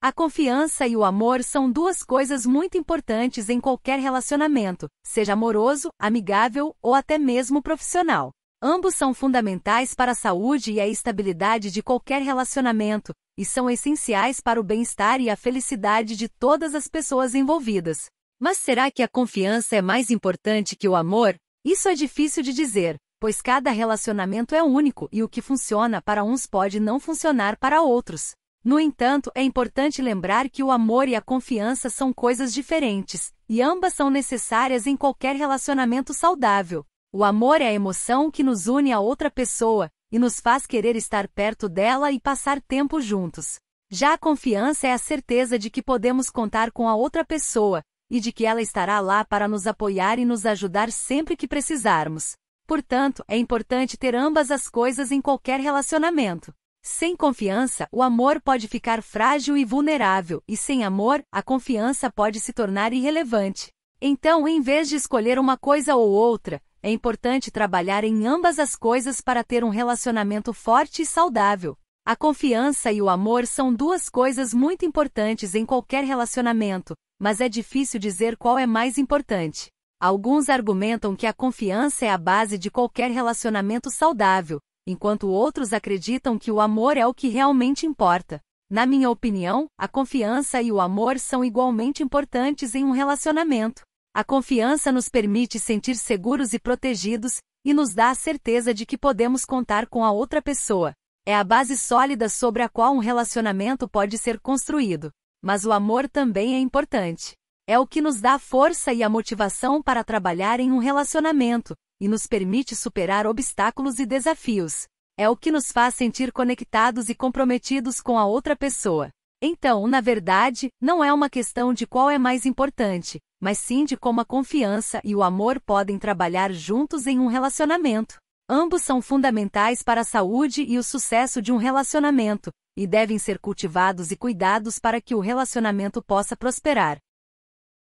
A confiança e o amor são duas coisas muito importantes em qualquer relacionamento, seja amoroso, amigável ou até mesmo profissional. Ambos são fundamentais para a saúde e a estabilidade de qualquer relacionamento, e são essenciais para o bem-estar e a felicidade de todas as pessoas envolvidas. Mas será que a confiança é mais importante que o amor? Isso é difícil de dizer, pois cada relacionamento é único e o que funciona para uns pode não funcionar para outros. No entanto, é importante lembrar que o amor e a confiança são coisas diferentes, e ambas são necessárias em qualquer relacionamento saudável. O amor é a emoção que nos une a outra pessoa e nos faz querer estar perto dela e passar tempo juntos. Já a confiança é a certeza de que podemos contar com a outra pessoa e de que ela estará lá para nos apoiar e nos ajudar sempre que precisarmos. Portanto, é importante ter ambas as coisas em qualquer relacionamento. Sem confiança, o amor pode ficar frágil e vulnerável, e sem amor, a confiança pode se tornar irrelevante. Então, em vez de escolher uma coisa ou outra, é importante trabalhar em ambas as coisas para ter um relacionamento forte e saudável. A confiança e o amor são duas coisas muito importantes em qualquer relacionamento, mas é difícil dizer qual é mais importante. Alguns argumentam que a confiança é a base de qualquer relacionamento saudável, enquanto outros acreditam que o amor é o que realmente importa. Na minha opinião, a confiança e o amor são igualmente importantes em um relacionamento. A confiança nos permite sentir seguros e protegidos, e nos dá a certeza de que podemos contar com a outra pessoa. É a base sólida sobre a qual um relacionamento pode ser construído. Mas o amor também é importante. É o que nos dá a força e a motivação para trabalhar em um relacionamento, e nos permite superar obstáculos e desafios. É o que nos faz sentir conectados e comprometidos com a outra pessoa. Então, na verdade, não é uma questão de qual é mais importante, mas sim de como a confiança e o amor podem trabalhar juntos em um relacionamento. Ambos são fundamentais para a saúde e o sucesso de um relacionamento, e devem ser cultivados e cuidados para que o relacionamento possa prosperar.